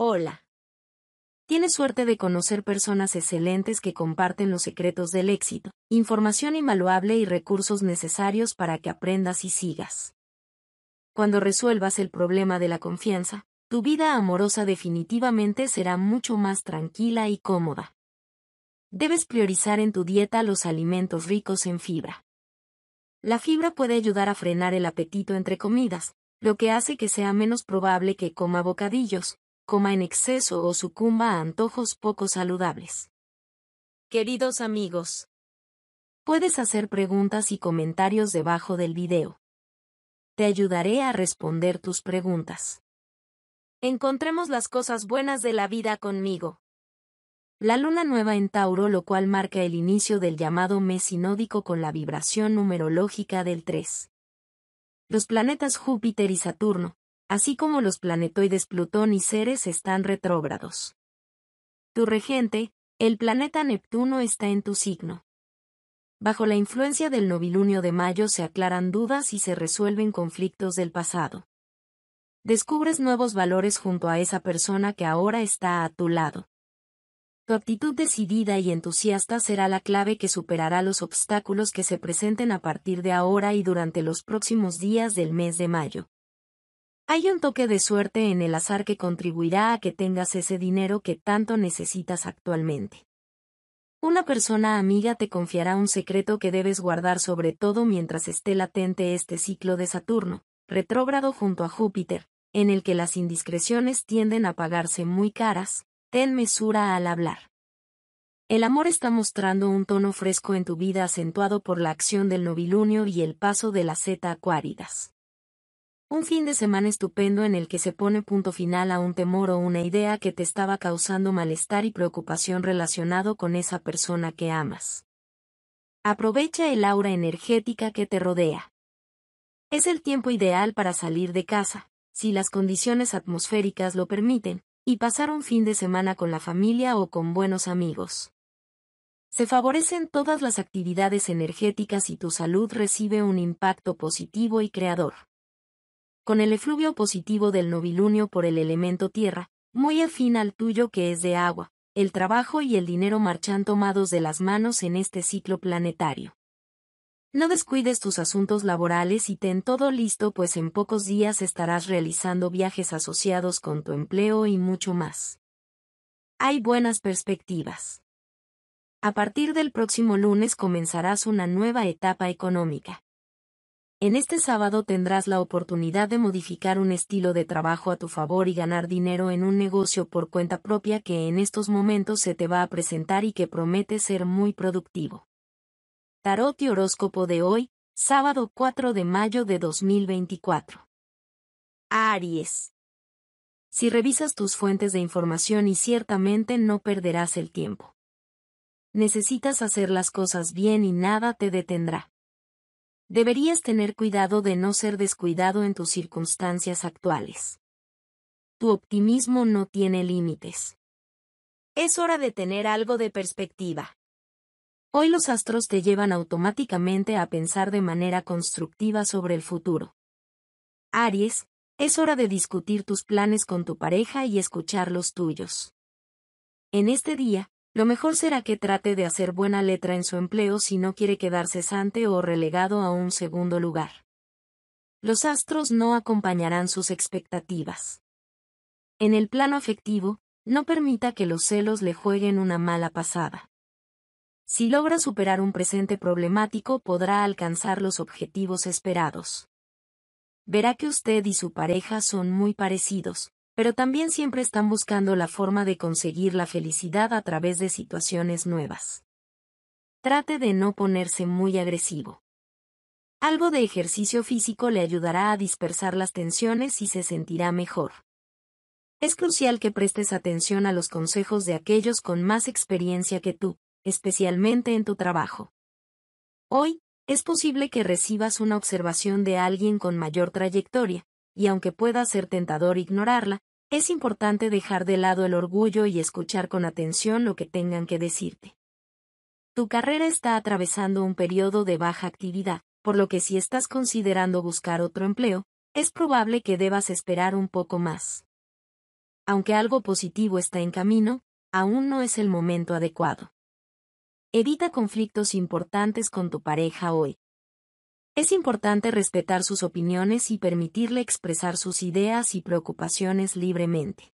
Hola. Tienes suerte de conocer personas excelentes que comparten los secretos del éxito, información invaluable y recursos necesarios para que aprendas y sigas. Cuando resuelvas el problema de la confianza, tu vida amorosa definitivamente será mucho más tranquila y cómoda. Debes priorizar en tu dieta los alimentos ricos en fibra. La fibra puede ayudar a frenar el apetito entre comidas, lo que hace que sea menos probable que coma bocadillos, coma en exceso o sucumba a antojos poco saludables. Queridos amigos, puedes hacer preguntas y comentarios debajo del video. Te ayudaré a responder tus preguntas. Encontremos las cosas buenas de la vida conmigo. La luna nueva en Tauro, lo cual marca el inicio del llamado mes sinódico con la vibración numerológica del 3. Los planetas Júpiter y Saturno, así como los planetoides Plutón y Ceres están retrógrados. Tu regente, el planeta Neptuno está en tu signo. Bajo la influencia del novilunio de mayo se aclaran dudas y se resuelven conflictos del pasado. Descubres nuevos valores junto a esa persona que ahora está a tu lado. Tu actitud decidida y entusiasta será la clave que superará los obstáculos que se presenten a partir de ahora y durante los próximos días del mes de mayo. Hay un toque de suerte en el azar que contribuirá a que tengas ese dinero que tanto necesitas actualmente. Una persona amiga te confiará un secreto que debes guardar sobre todo mientras esté latente este ciclo de Saturno, retrógrado junto a Júpiter, en el que las indiscreciones tienden a pagarse muy caras, ten mesura al hablar. El amor está mostrando un tono fresco en tu vida acentuado por la acción del novilunio y el paso de la Z acuáridas. Un fin de semana estupendo en el que se pone punto final a un temor o una idea que te estaba causando malestar y preocupación relacionado con esa persona que amas. Aprovecha el aura energética que te rodea. Es el tiempo ideal para salir de casa, si las condiciones atmosféricas lo permiten, y pasar un fin de semana con la familia o con buenos amigos. Se favorecen todas las actividades energéticas y tu salud recibe un impacto positivo y creador con el efluvio positivo del novilunio por el elemento tierra, muy afín al tuyo que es de agua, el trabajo y el dinero marchan tomados de las manos en este ciclo planetario. No descuides tus asuntos laborales y ten todo listo pues en pocos días estarás realizando viajes asociados con tu empleo y mucho más. Hay buenas perspectivas. A partir del próximo lunes comenzarás una nueva etapa económica. En este sábado tendrás la oportunidad de modificar un estilo de trabajo a tu favor y ganar dinero en un negocio por cuenta propia que en estos momentos se te va a presentar y que promete ser muy productivo. Tarot y horóscopo de hoy, sábado 4 de mayo de 2024. Aries. Si revisas tus fuentes de información y ciertamente no perderás el tiempo. Necesitas hacer las cosas bien y nada te detendrá. Deberías tener cuidado de no ser descuidado en tus circunstancias actuales. Tu optimismo no tiene límites. Es hora de tener algo de perspectiva. Hoy los astros te llevan automáticamente a pensar de manera constructiva sobre el futuro. Aries, es hora de discutir tus planes con tu pareja y escuchar los tuyos. En este día, lo mejor será que trate de hacer buena letra en su empleo si no quiere quedar cesante o relegado a un segundo lugar. Los astros no acompañarán sus expectativas. En el plano afectivo, no permita que los celos le jueguen una mala pasada. Si logra superar un presente problemático podrá alcanzar los objetivos esperados. Verá que usted y su pareja son muy parecidos, pero también siempre están buscando la forma de conseguir la felicidad a través de situaciones nuevas. Trate de no ponerse muy agresivo. Algo de ejercicio físico le ayudará a dispersar las tensiones y se sentirá mejor. Es crucial que prestes atención a los consejos de aquellos con más experiencia que tú, especialmente en tu trabajo. Hoy, es posible que recibas una observación de alguien con mayor trayectoria, y aunque pueda ser tentador ignorarla, es importante dejar de lado el orgullo y escuchar con atención lo que tengan que decirte. Tu carrera está atravesando un periodo de baja actividad, por lo que si estás considerando buscar otro empleo, es probable que debas esperar un poco más. Aunque algo positivo está en camino, aún no es el momento adecuado. Evita conflictos importantes con tu pareja hoy. Es importante respetar sus opiniones y permitirle expresar sus ideas y preocupaciones libremente.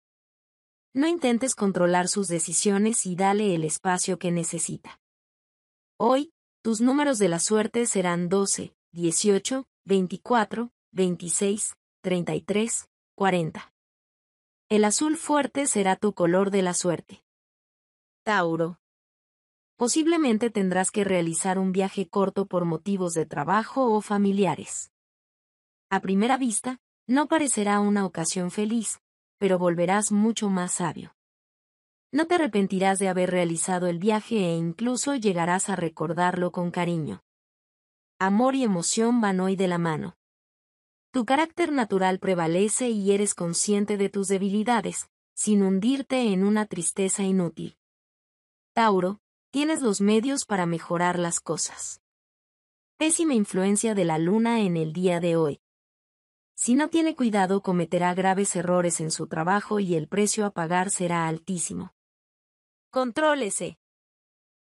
No intentes controlar sus decisiones y dale el espacio que necesita. Hoy, tus números de la suerte serán 12, 18, 24, 26, 33, 40. El azul fuerte será tu color de la suerte. Tauro posiblemente tendrás que realizar un viaje corto por motivos de trabajo o familiares. A primera vista, no parecerá una ocasión feliz, pero volverás mucho más sabio. No te arrepentirás de haber realizado el viaje e incluso llegarás a recordarlo con cariño. Amor y emoción van hoy de la mano. Tu carácter natural prevalece y eres consciente de tus debilidades, sin hundirte en una tristeza inútil. Tauro, tienes los medios para mejorar las cosas. Pésima influencia de la luna en el día de hoy. Si no tiene cuidado cometerá graves errores en su trabajo y el precio a pagar será altísimo. Contrólese.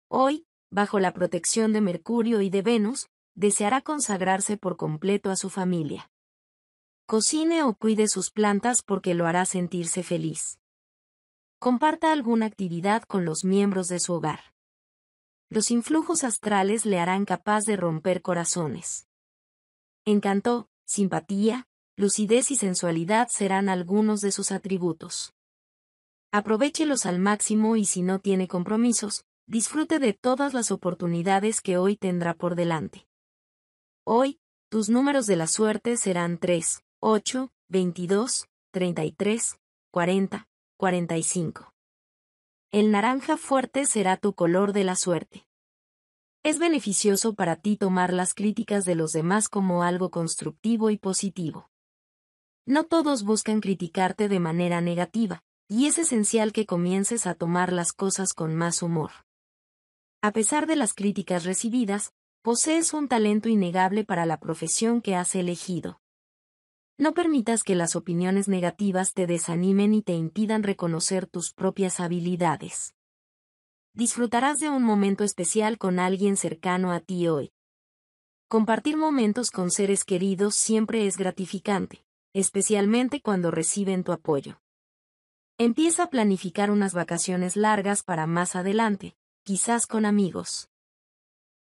Hoy, bajo la protección de Mercurio y de Venus, deseará consagrarse por completo a su familia. Cocine o cuide sus plantas porque lo hará sentirse feliz. Comparta alguna actividad con los miembros de su hogar los influjos astrales le harán capaz de romper corazones. Encanto, simpatía, lucidez y sensualidad serán algunos de sus atributos. Aprovechelos al máximo y si no tiene compromisos, disfrute de todas las oportunidades que hoy tendrá por delante. Hoy, tus números de la suerte serán 3, 8, 22, 33, 40, 45 el naranja fuerte será tu color de la suerte. Es beneficioso para ti tomar las críticas de los demás como algo constructivo y positivo. No todos buscan criticarte de manera negativa, y es esencial que comiences a tomar las cosas con más humor. A pesar de las críticas recibidas, posees un talento innegable para la profesión que has elegido. No permitas que las opiniones negativas te desanimen y te impidan reconocer tus propias habilidades. Disfrutarás de un momento especial con alguien cercano a ti hoy. Compartir momentos con seres queridos siempre es gratificante, especialmente cuando reciben tu apoyo. Empieza a planificar unas vacaciones largas para más adelante, quizás con amigos.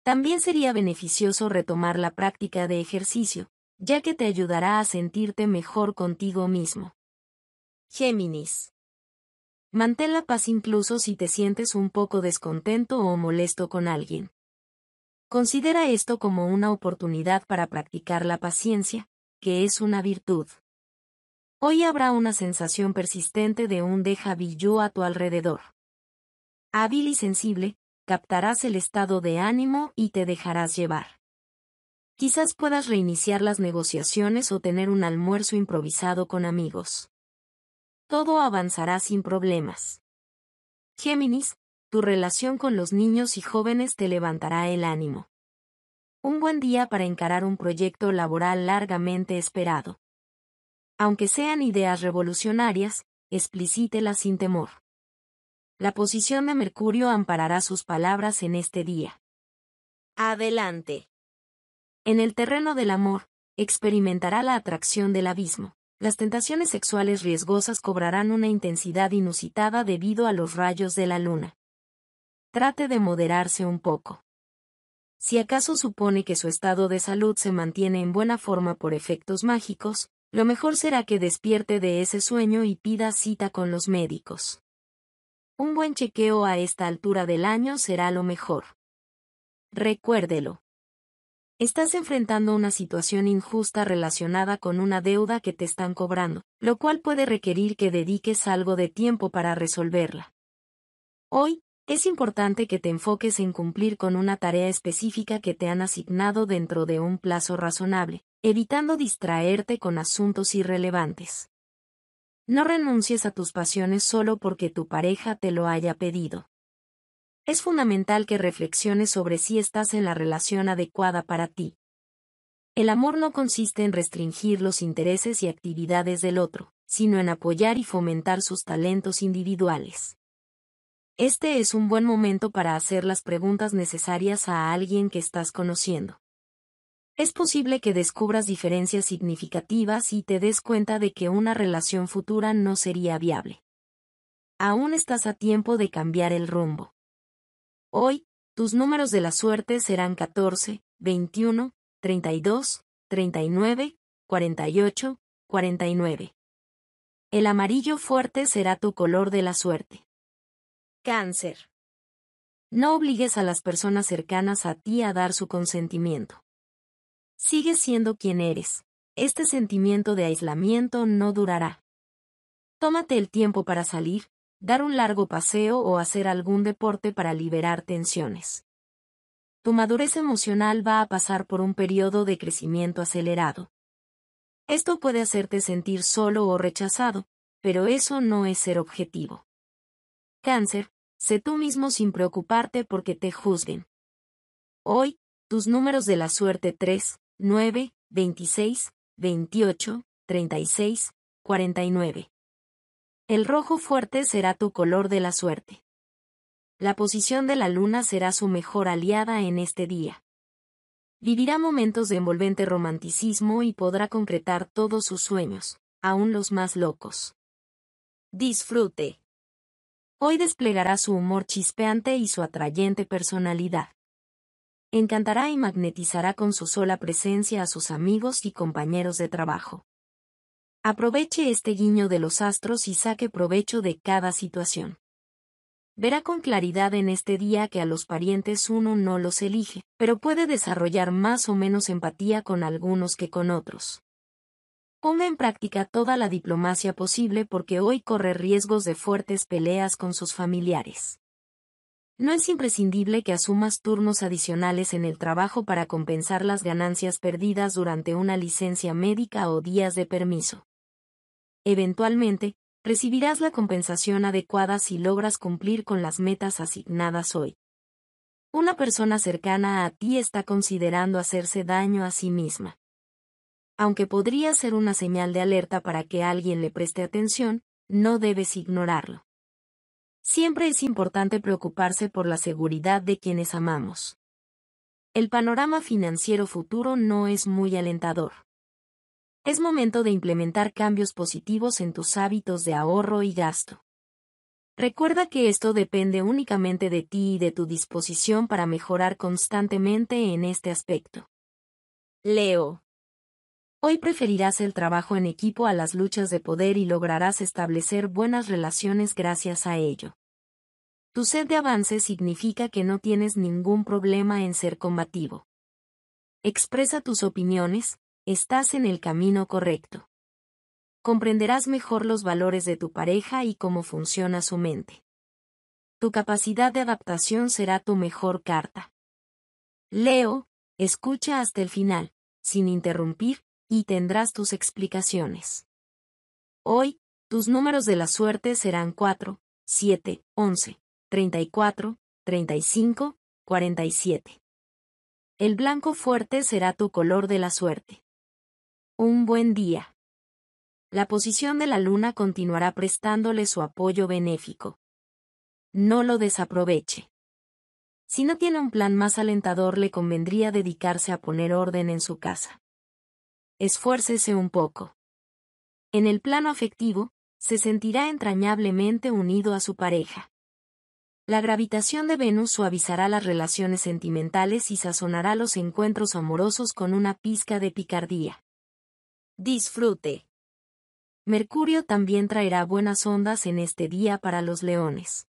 También sería beneficioso retomar la práctica de ejercicio, ya que te ayudará a sentirte mejor contigo mismo. Géminis. Mantén la paz incluso si te sientes un poco descontento o molesto con alguien. Considera esto como una oportunidad para practicar la paciencia, que es una virtud. Hoy habrá una sensación persistente de un deja a tu alrededor. Hábil y sensible, captarás el estado de ánimo y te dejarás llevar. Quizás puedas reiniciar las negociaciones o tener un almuerzo improvisado con amigos. Todo avanzará sin problemas. Géminis, tu relación con los niños y jóvenes te levantará el ánimo. Un buen día para encarar un proyecto laboral largamente esperado. Aunque sean ideas revolucionarias, explícitelas sin temor. La posición de Mercurio amparará sus palabras en este día. Adelante. En el terreno del amor, experimentará la atracción del abismo. Las tentaciones sexuales riesgosas cobrarán una intensidad inusitada debido a los rayos de la luna. Trate de moderarse un poco. Si acaso supone que su estado de salud se mantiene en buena forma por efectos mágicos, lo mejor será que despierte de ese sueño y pida cita con los médicos. Un buen chequeo a esta altura del año será lo mejor. Recuérdelo. Estás enfrentando una situación injusta relacionada con una deuda que te están cobrando, lo cual puede requerir que dediques algo de tiempo para resolverla. Hoy, es importante que te enfoques en cumplir con una tarea específica que te han asignado dentro de un plazo razonable, evitando distraerte con asuntos irrelevantes. No renuncies a tus pasiones solo porque tu pareja te lo haya pedido es fundamental que reflexiones sobre si estás en la relación adecuada para ti. El amor no consiste en restringir los intereses y actividades del otro, sino en apoyar y fomentar sus talentos individuales. Este es un buen momento para hacer las preguntas necesarias a alguien que estás conociendo. Es posible que descubras diferencias significativas y te des cuenta de que una relación futura no sería viable. Aún estás a tiempo de cambiar el rumbo. Hoy, tus números de la suerte serán 14, 21, 32, 39, 48, 49. El amarillo fuerte será tu color de la suerte. Cáncer. No obligues a las personas cercanas a ti a dar su consentimiento. Sigue siendo quien eres. Este sentimiento de aislamiento no durará. Tómate el tiempo para salir, dar un largo paseo o hacer algún deporte para liberar tensiones. Tu madurez emocional va a pasar por un periodo de crecimiento acelerado. Esto puede hacerte sentir solo o rechazado, pero eso no es ser objetivo. Cáncer, sé tú mismo sin preocuparte porque te juzguen. Hoy, tus números de la suerte 3, 9, 26, 28, 36, 49. El rojo fuerte será tu color de la suerte. La posición de la luna será su mejor aliada en este día. Vivirá momentos de envolvente romanticismo y podrá concretar todos sus sueños, aún los más locos. Disfrute. Hoy desplegará su humor chispeante y su atrayente personalidad. Encantará y magnetizará con su sola presencia a sus amigos y compañeros de trabajo. Aproveche este guiño de los astros y saque provecho de cada situación. Verá con claridad en este día que a los parientes uno no los elige, pero puede desarrollar más o menos empatía con algunos que con otros. Ponga en práctica toda la diplomacia posible porque hoy corre riesgos de fuertes peleas con sus familiares. No es imprescindible que asumas turnos adicionales en el trabajo para compensar las ganancias perdidas durante una licencia médica o días de permiso. Eventualmente, recibirás la compensación adecuada si logras cumplir con las metas asignadas hoy. Una persona cercana a ti está considerando hacerse daño a sí misma. Aunque podría ser una señal de alerta para que alguien le preste atención, no debes ignorarlo. Siempre es importante preocuparse por la seguridad de quienes amamos. El panorama financiero futuro no es muy alentador. Es momento de implementar cambios positivos en tus hábitos de ahorro y gasto. Recuerda que esto depende únicamente de ti y de tu disposición para mejorar constantemente en este aspecto. Leo. Hoy preferirás el trabajo en equipo a las luchas de poder y lograrás establecer buenas relaciones gracias a ello. Tu sed de avance significa que no tienes ningún problema en ser combativo. Expresa tus opiniones, estás en el camino correcto. Comprenderás mejor los valores de tu pareja y cómo funciona su mente. Tu capacidad de adaptación será tu mejor carta. Leo, escucha hasta el final, sin interrumpir, y tendrás tus explicaciones. Hoy, tus números de la suerte serán 4, 7, 11, 34, 35, 47. El blanco fuerte será tu color de la suerte. Un buen día. La posición de la luna continuará prestándole su apoyo benéfico. No lo desaproveche. Si no tiene un plan más alentador le convendría dedicarse a poner orden en su casa. Esfuércese un poco. En el plano afectivo, se sentirá entrañablemente unido a su pareja. La gravitación de Venus suavizará las relaciones sentimentales y sazonará los encuentros amorosos con una pizca de picardía. Disfrute. Mercurio también traerá buenas ondas en este día para los leones.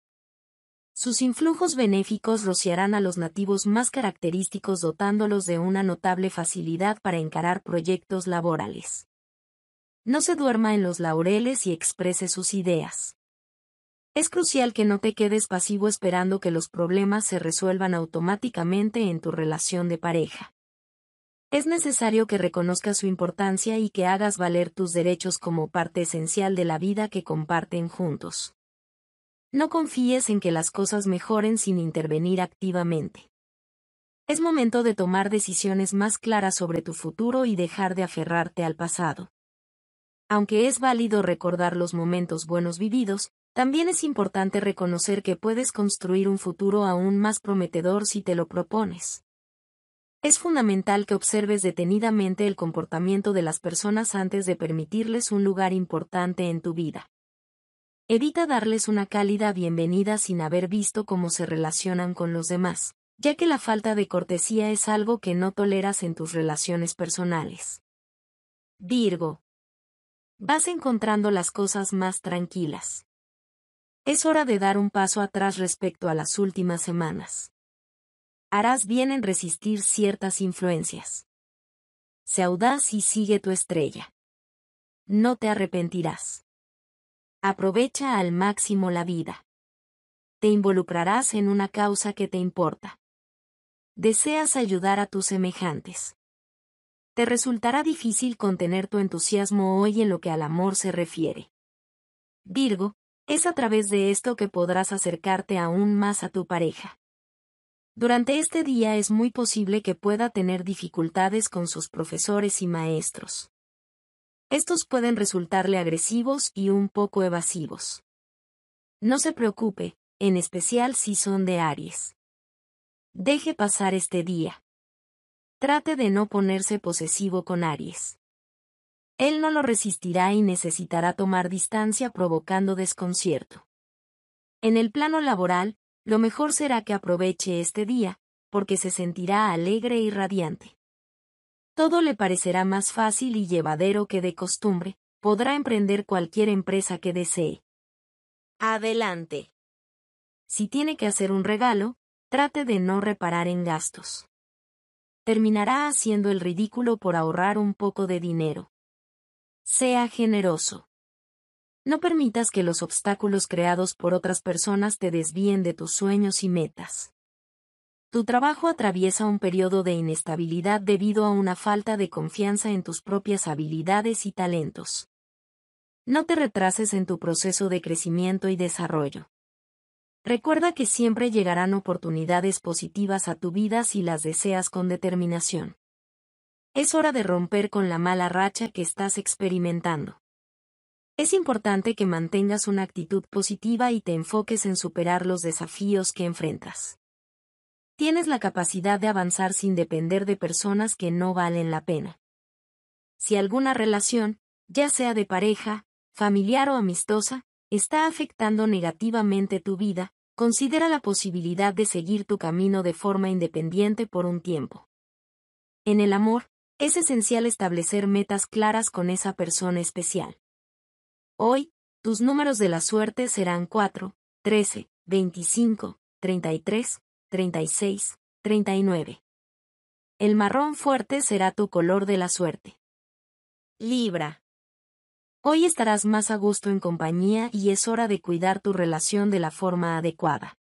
Sus influjos benéficos rociarán a los nativos más característicos dotándolos de una notable facilidad para encarar proyectos laborales. No se duerma en los laureles y exprese sus ideas. Es crucial que no te quedes pasivo esperando que los problemas se resuelvan automáticamente en tu relación de pareja. Es necesario que reconozcas su importancia y que hagas valer tus derechos como parte esencial de la vida que comparten juntos. No confíes en que las cosas mejoren sin intervenir activamente. Es momento de tomar decisiones más claras sobre tu futuro y dejar de aferrarte al pasado. Aunque es válido recordar los momentos buenos vividos, también es importante reconocer que puedes construir un futuro aún más prometedor si te lo propones. Es fundamental que observes detenidamente el comportamiento de las personas antes de permitirles un lugar importante en tu vida. Evita darles una cálida bienvenida sin haber visto cómo se relacionan con los demás, ya que la falta de cortesía es algo que no toleras en tus relaciones personales. Virgo. Vas encontrando las cosas más tranquilas. Es hora de dar un paso atrás respecto a las últimas semanas harás bien en resistir ciertas influencias. Se audaz y sigue tu estrella. No te arrepentirás. Aprovecha al máximo la vida. Te involucrarás en una causa que te importa. Deseas ayudar a tus semejantes. Te resultará difícil contener tu entusiasmo hoy en lo que al amor se refiere. Virgo, es a través de esto que podrás acercarte aún más a tu pareja. Durante este día es muy posible que pueda tener dificultades con sus profesores y maestros. Estos pueden resultarle agresivos y un poco evasivos. No se preocupe, en especial si son de Aries. Deje pasar este día. Trate de no ponerse posesivo con Aries. Él no lo resistirá y necesitará tomar distancia provocando desconcierto. En el plano laboral, lo mejor será que aproveche este día, porque se sentirá alegre y radiante. Todo le parecerá más fácil y llevadero que de costumbre, podrá emprender cualquier empresa que desee. Adelante. Si tiene que hacer un regalo, trate de no reparar en gastos. Terminará haciendo el ridículo por ahorrar un poco de dinero. Sea generoso. No permitas que los obstáculos creados por otras personas te desvíen de tus sueños y metas. Tu trabajo atraviesa un periodo de inestabilidad debido a una falta de confianza en tus propias habilidades y talentos. No te retrases en tu proceso de crecimiento y desarrollo. Recuerda que siempre llegarán oportunidades positivas a tu vida si las deseas con determinación. Es hora de romper con la mala racha que estás experimentando. Es importante que mantengas una actitud positiva y te enfoques en superar los desafíos que enfrentas. Tienes la capacidad de avanzar sin depender de personas que no valen la pena. Si alguna relación, ya sea de pareja, familiar o amistosa, está afectando negativamente tu vida, considera la posibilidad de seguir tu camino de forma independiente por un tiempo. En el amor, es esencial establecer metas claras con esa persona especial. Hoy, tus números de la suerte serán 4, 13, 25, 33, 36, 39. El marrón fuerte será tu color de la suerte. Libra. Hoy estarás más a gusto en compañía y es hora de cuidar tu relación de la forma adecuada.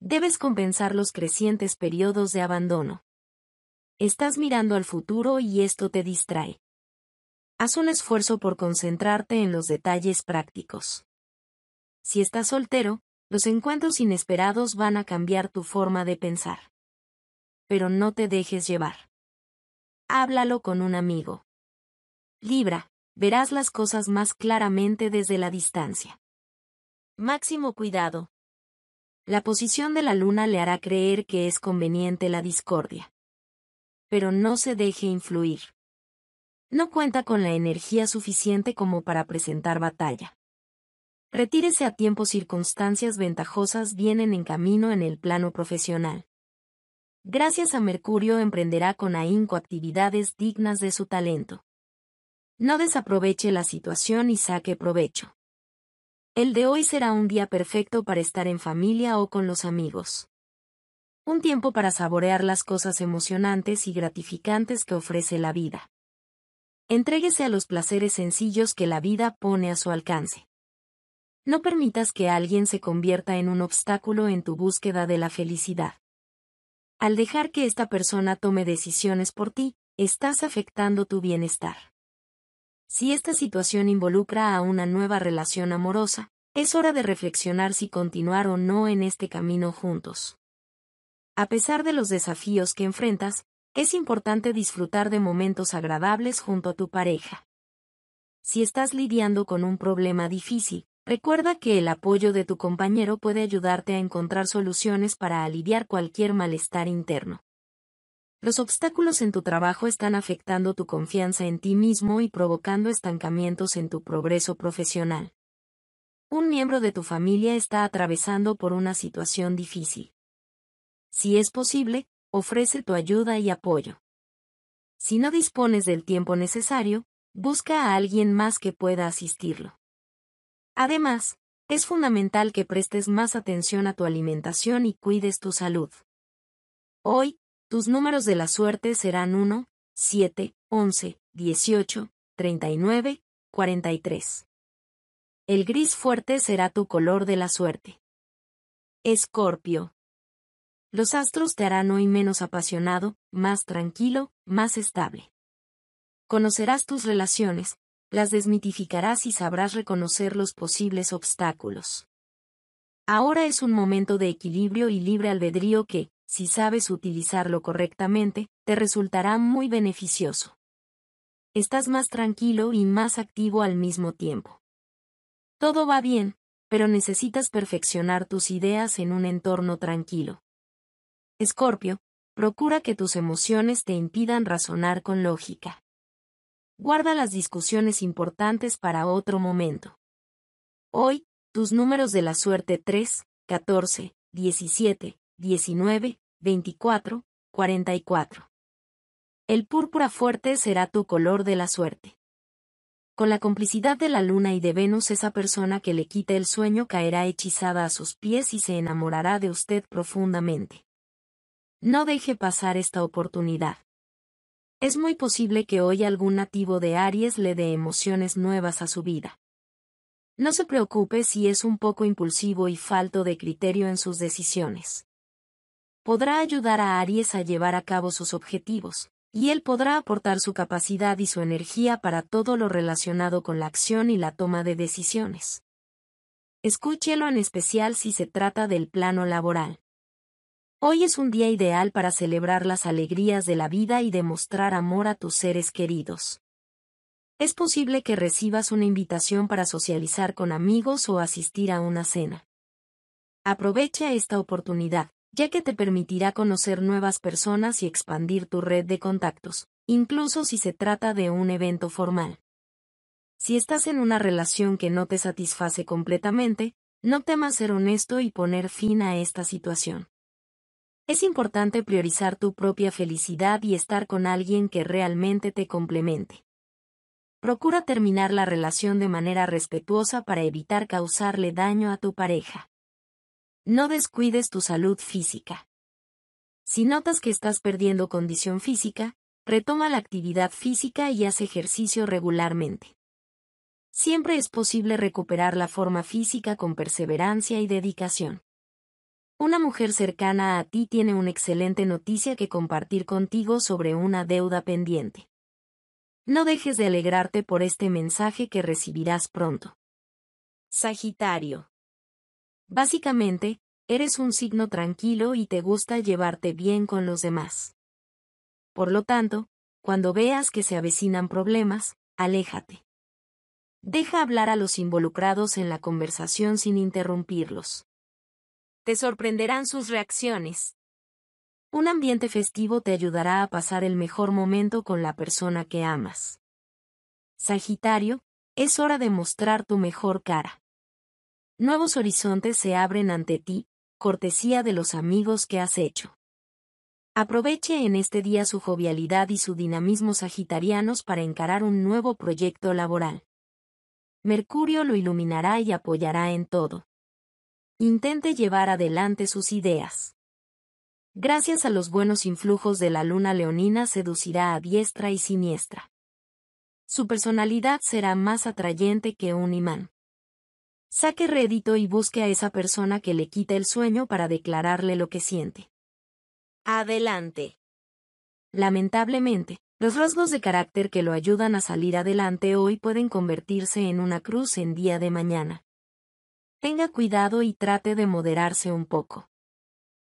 Debes compensar los crecientes periodos de abandono. Estás mirando al futuro y esto te distrae. Haz un esfuerzo por concentrarte en los detalles prácticos. Si estás soltero, los encuentros inesperados van a cambiar tu forma de pensar. Pero no te dejes llevar. Háblalo con un amigo. Libra, verás las cosas más claramente desde la distancia. Máximo cuidado. La posición de la luna le hará creer que es conveniente la discordia. Pero no se deje influir. No cuenta con la energía suficiente como para presentar batalla. Retírese a tiempo circunstancias ventajosas vienen en camino en el plano profesional. Gracias a Mercurio emprenderá con ahínco actividades dignas de su talento. No desaproveche la situación y saque provecho. El de hoy será un día perfecto para estar en familia o con los amigos. Un tiempo para saborear las cosas emocionantes y gratificantes que ofrece la vida. Entréguese a los placeres sencillos que la vida pone a su alcance. No permitas que alguien se convierta en un obstáculo en tu búsqueda de la felicidad. Al dejar que esta persona tome decisiones por ti, estás afectando tu bienestar. Si esta situación involucra a una nueva relación amorosa, es hora de reflexionar si continuar o no en este camino juntos. A pesar de los desafíos que enfrentas, es importante disfrutar de momentos agradables junto a tu pareja. Si estás lidiando con un problema difícil, recuerda que el apoyo de tu compañero puede ayudarte a encontrar soluciones para aliviar cualquier malestar interno. Los obstáculos en tu trabajo están afectando tu confianza en ti mismo y provocando estancamientos en tu progreso profesional. Un miembro de tu familia está atravesando por una situación difícil. Si es posible, ofrece tu ayuda y apoyo. Si no dispones del tiempo necesario, busca a alguien más que pueda asistirlo. Además, es fundamental que prestes más atención a tu alimentación y cuides tu salud. Hoy, tus números de la suerte serán 1, 7, 11, 18, 39, 43. El gris fuerte será tu color de la suerte. Escorpio. Los astros te harán hoy menos apasionado, más tranquilo, más estable. Conocerás tus relaciones, las desmitificarás y sabrás reconocer los posibles obstáculos. Ahora es un momento de equilibrio y libre albedrío que, si sabes utilizarlo correctamente, te resultará muy beneficioso. Estás más tranquilo y más activo al mismo tiempo. Todo va bien, pero necesitas perfeccionar tus ideas en un entorno tranquilo. Escorpio, procura que tus emociones te impidan razonar con lógica. Guarda las discusiones importantes para otro momento. Hoy, tus números de la suerte 3, 14, 17, 19, 24, 44. El púrpura fuerte será tu color de la suerte. Con la complicidad de la luna y de Venus esa persona que le quite el sueño caerá hechizada a sus pies y se enamorará de usted profundamente. No deje pasar esta oportunidad. Es muy posible que hoy algún nativo de Aries le dé emociones nuevas a su vida. No se preocupe si es un poco impulsivo y falto de criterio en sus decisiones. Podrá ayudar a Aries a llevar a cabo sus objetivos, y él podrá aportar su capacidad y su energía para todo lo relacionado con la acción y la toma de decisiones. Escúchelo en especial si se trata del plano laboral. Hoy es un día ideal para celebrar las alegrías de la vida y demostrar amor a tus seres queridos. Es posible que recibas una invitación para socializar con amigos o asistir a una cena. Aprovecha esta oportunidad, ya que te permitirá conocer nuevas personas y expandir tu red de contactos, incluso si se trata de un evento formal. Si estás en una relación que no te satisface completamente, no temas ser honesto y poner fin a esta situación. Es importante priorizar tu propia felicidad y estar con alguien que realmente te complemente. Procura terminar la relación de manera respetuosa para evitar causarle daño a tu pareja. No descuides tu salud física. Si notas que estás perdiendo condición física, retoma la actividad física y haz ejercicio regularmente. Siempre es posible recuperar la forma física con perseverancia y dedicación. Una mujer cercana a ti tiene una excelente noticia que compartir contigo sobre una deuda pendiente. No dejes de alegrarte por este mensaje que recibirás pronto. Sagitario. Básicamente, eres un signo tranquilo y te gusta llevarte bien con los demás. Por lo tanto, cuando veas que se avecinan problemas, aléjate. Deja hablar a los involucrados en la conversación sin interrumpirlos te sorprenderán sus reacciones. Un ambiente festivo te ayudará a pasar el mejor momento con la persona que amas. Sagitario, es hora de mostrar tu mejor cara. Nuevos horizontes se abren ante ti, cortesía de los amigos que has hecho. Aproveche en este día su jovialidad y su dinamismo sagitarianos para encarar un nuevo proyecto laboral. Mercurio lo iluminará y apoyará en todo intente llevar adelante sus ideas. Gracias a los buenos influjos de la luna leonina seducirá a diestra y siniestra. Su personalidad será más atrayente que un imán. Saque rédito y busque a esa persona que le quita el sueño para declararle lo que siente. Adelante. Lamentablemente, los rasgos de carácter que lo ayudan a salir adelante hoy pueden convertirse en una cruz en día de mañana. Tenga cuidado y trate de moderarse un poco.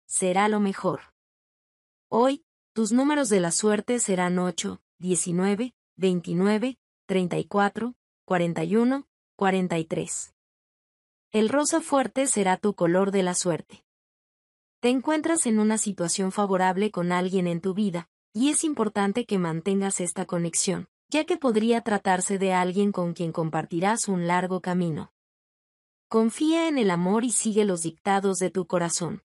Será lo mejor. Hoy, tus números de la suerte serán 8, 19, 29, 34, 41, 43. El rosa fuerte será tu color de la suerte. Te encuentras en una situación favorable con alguien en tu vida, y es importante que mantengas esta conexión, ya que podría tratarse de alguien con quien compartirás un largo camino. Confía en el amor y sigue los dictados de tu corazón.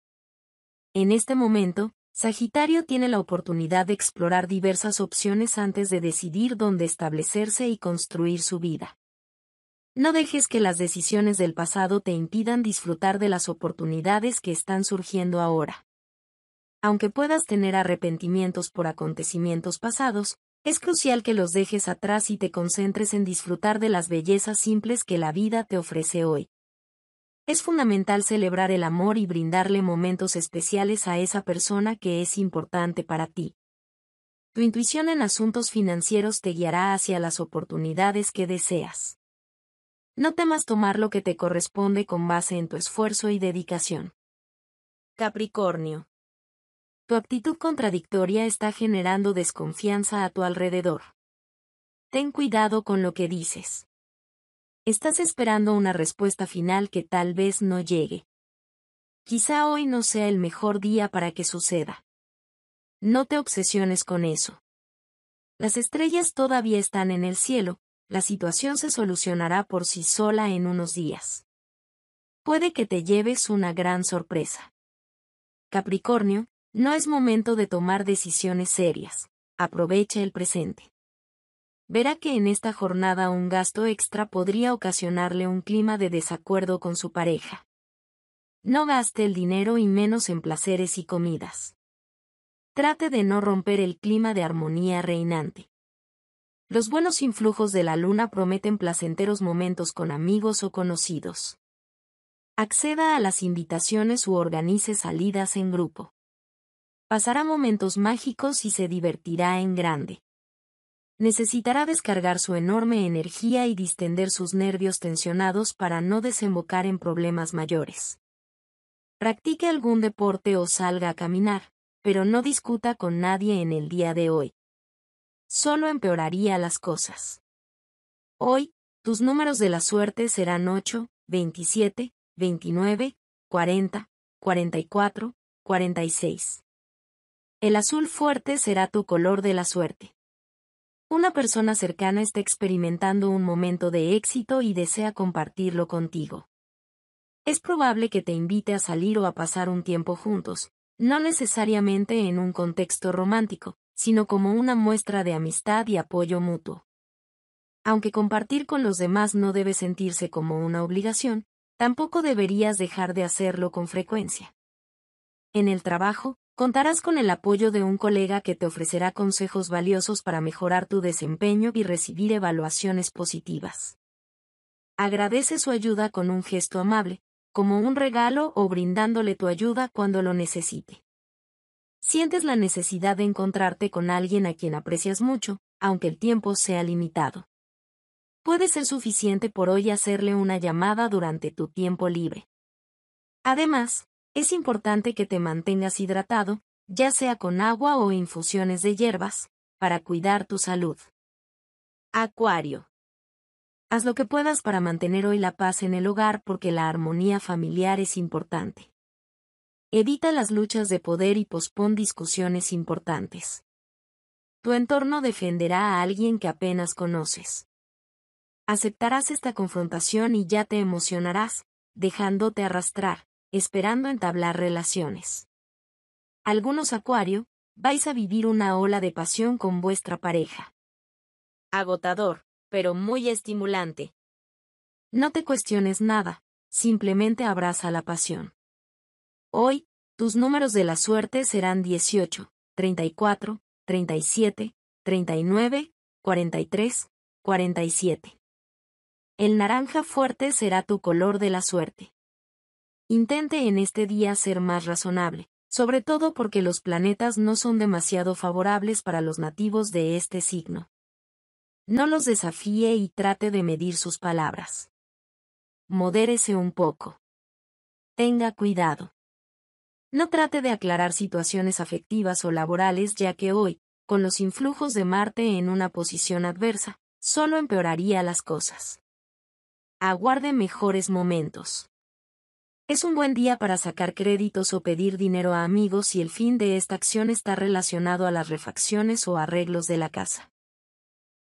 En este momento, Sagitario tiene la oportunidad de explorar diversas opciones antes de decidir dónde establecerse y construir su vida. No dejes que las decisiones del pasado te impidan disfrutar de las oportunidades que están surgiendo ahora. Aunque puedas tener arrepentimientos por acontecimientos pasados, es crucial que los dejes atrás y te concentres en disfrutar de las bellezas simples que la vida te ofrece hoy. Es fundamental celebrar el amor y brindarle momentos especiales a esa persona que es importante para ti. Tu intuición en asuntos financieros te guiará hacia las oportunidades que deseas. No temas tomar lo que te corresponde con base en tu esfuerzo y dedicación. Capricornio. Tu actitud contradictoria está generando desconfianza a tu alrededor. Ten cuidado con lo que dices. Estás esperando una respuesta final que tal vez no llegue. Quizá hoy no sea el mejor día para que suceda. No te obsesiones con eso. Las estrellas todavía están en el cielo, la situación se solucionará por sí sola en unos días. Puede que te lleves una gran sorpresa. Capricornio, no es momento de tomar decisiones serias. Aprovecha el presente verá que en esta jornada un gasto extra podría ocasionarle un clima de desacuerdo con su pareja. No gaste el dinero y menos en placeres y comidas. Trate de no romper el clima de armonía reinante. Los buenos influjos de la luna prometen placenteros momentos con amigos o conocidos. Acceda a las invitaciones u organice salidas en grupo. Pasará momentos mágicos y se divertirá en grande necesitará descargar su enorme energía y distender sus nervios tensionados para no desembocar en problemas mayores. Practique algún deporte o salga a caminar, pero no discuta con nadie en el día de hoy. Solo empeoraría las cosas. Hoy, tus números de la suerte serán 8, 27, 29, 40, 44, 46. El azul fuerte será tu color de la suerte. Una persona cercana está experimentando un momento de éxito y desea compartirlo contigo. Es probable que te invite a salir o a pasar un tiempo juntos, no necesariamente en un contexto romántico, sino como una muestra de amistad y apoyo mutuo. Aunque compartir con los demás no debe sentirse como una obligación, tampoco deberías dejar de hacerlo con frecuencia. En el trabajo, Contarás con el apoyo de un colega que te ofrecerá consejos valiosos para mejorar tu desempeño y recibir evaluaciones positivas. Agradece su ayuda con un gesto amable, como un regalo o brindándole tu ayuda cuando lo necesite. Sientes la necesidad de encontrarte con alguien a quien aprecias mucho, aunque el tiempo sea limitado. Puede ser suficiente por hoy hacerle una llamada durante tu tiempo libre. Además, es importante que te mantengas hidratado, ya sea con agua o infusiones de hierbas, para cuidar tu salud. Acuario. Haz lo que puedas para mantener hoy la paz en el hogar porque la armonía familiar es importante. Evita las luchas de poder y pospon discusiones importantes. Tu entorno defenderá a alguien que apenas conoces. Aceptarás esta confrontación y ya te emocionarás, dejándote arrastrar, esperando entablar relaciones. Algunos Acuario, vais a vivir una ola de pasión con vuestra pareja. Agotador, pero muy estimulante. No te cuestiones nada, simplemente abraza la pasión. Hoy, tus números de la suerte serán 18, 34, 37, 39, 43, 47. El naranja fuerte será tu color de la suerte. Intente en este día ser más razonable, sobre todo porque los planetas no son demasiado favorables para los nativos de este signo. No los desafíe y trate de medir sus palabras. Modérese un poco. Tenga cuidado. No trate de aclarar situaciones afectivas o laborales ya que hoy, con los influjos de Marte en una posición adversa, solo empeoraría las cosas. Aguarde mejores momentos. Es un buen día para sacar créditos o pedir dinero a amigos si el fin de esta acción está relacionado a las refacciones o arreglos de la casa.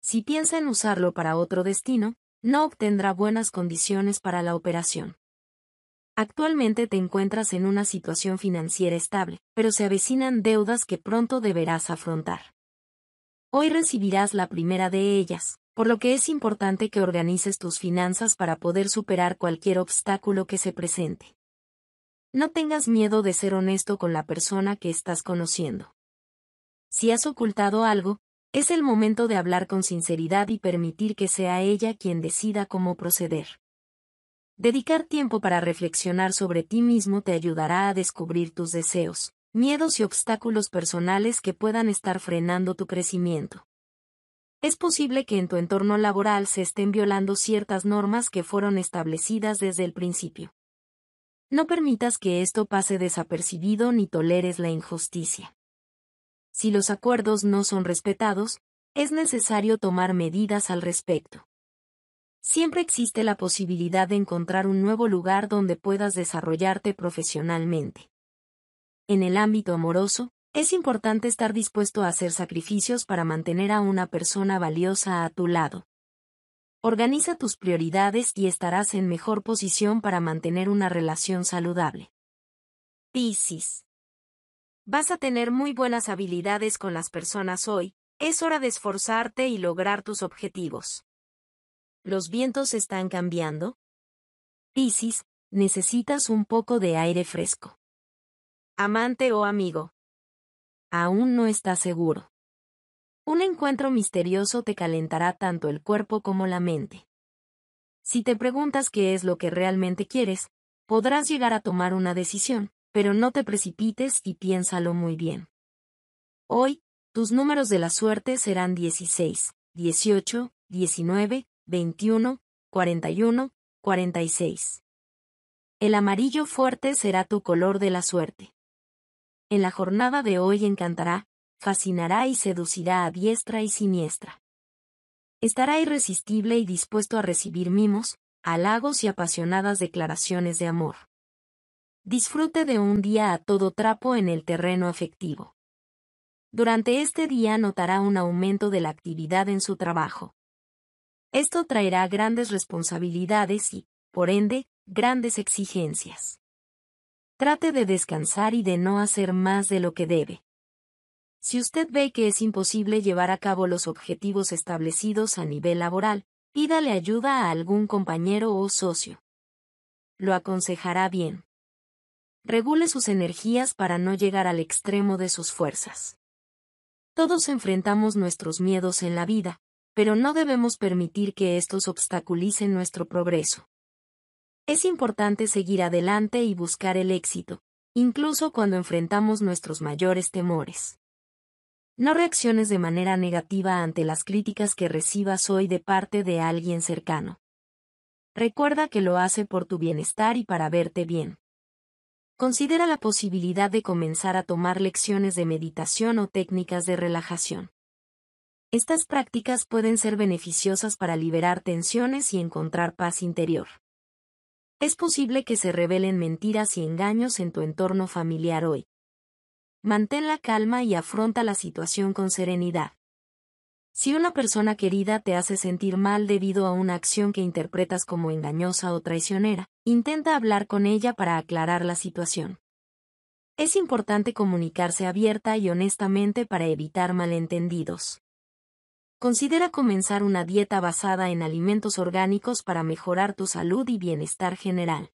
Si piensa en usarlo para otro destino, no obtendrá buenas condiciones para la operación. Actualmente te encuentras en una situación financiera estable, pero se avecinan deudas que pronto deberás afrontar. Hoy recibirás la primera de ellas, por lo que es importante que organices tus finanzas para poder superar cualquier obstáculo que se presente. No tengas miedo de ser honesto con la persona que estás conociendo. Si has ocultado algo, es el momento de hablar con sinceridad y permitir que sea ella quien decida cómo proceder. Dedicar tiempo para reflexionar sobre ti mismo te ayudará a descubrir tus deseos, miedos y obstáculos personales que puedan estar frenando tu crecimiento es posible que en tu entorno laboral se estén violando ciertas normas que fueron establecidas desde el principio. No permitas que esto pase desapercibido ni toleres la injusticia. Si los acuerdos no son respetados, es necesario tomar medidas al respecto. Siempre existe la posibilidad de encontrar un nuevo lugar donde puedas desarrollarte profesionalmente. En el ámbito amoroso, es importante estar dispuesto a hacer sacrificios para mantener a una persona valiosa a tu lado. Organiza tus prioridades y estarás en mejor posición para mantener una relación saludable. Tisis, Vas a tener muy buenas habilidades con las personas hoy, es hora de esforzarte y lograr tus objetivos. Los vientos están cambiando. Tisis, necesitas un poco de aire fresco. Amante o amigo, aún no estás seguro. Un encuentro misterioso te calentará tanto el cuerpo como la mente. Si te preguntas qué es lo que realmente quieres, podrás llegar a tomar una decisión, pero no te precipites y piénsalo muy bien. Hoy, tus números de la suerte serán 16, 18, 19, 21, 41, 46. El amarillo fuerte será tu color de la suerte. En la jornada de hoy encantará, fascinará y seducirá a diestra y siniestra. Estará irresistible y dispuesto a recibir mimos, halagos y apasionadas declaraciones de amor. Disfrute de un día a todo trapo en el terreno afectivo. Durante este día notará un aumento de la actividad en su trabajo. Esto traerá grandes responsabilidades y, por ende, grandes exigencias. Trate de descansar y de no hacer más de lo que debe. Si usted ve que es imposible llevar a cabo los objetivos establecidos a nivel laboral, pídale ayuda a algún compañero o socio. Lo aconsejará bien. Regule sus energías para no llegar al extremo de sus fuerzas. Todos enfrentamos nuestros miedos en la vida, pero no debemos permitir que estos obstaculicen nuestro progreso. Es importante seguir adelante y buscar el éxito, incluso cuando enfrentamos nuestros mayores temores. No reacciones de manera negativa ante las críticas que recibas hoy de parte de alguien cercano. Recuerda que lo hace por tu bienestar y para verte bien. Considera la posibilidad de comenzar a tomar lecciones de meditación o técnicas de relajación. Estas prácticas pueden ser beneficiosas para liberar tensiones y encontrar paz interior. Es posible que se revelen mentiras y engaños en tu entorno familiar hoy. Mantén la calma y afronta la situación con serenidad. Si una persona querida te hace sentir mal debido a una acción que interpretas como engañosa o traicionera, intenta hablar con ella para aclarar la situación. Es importante comunicarse abierta y honestamente para evitar malentendidos. Considera comenzar una dieta basada en alimentos orgánicos para mejorar tu salud y bienestar general.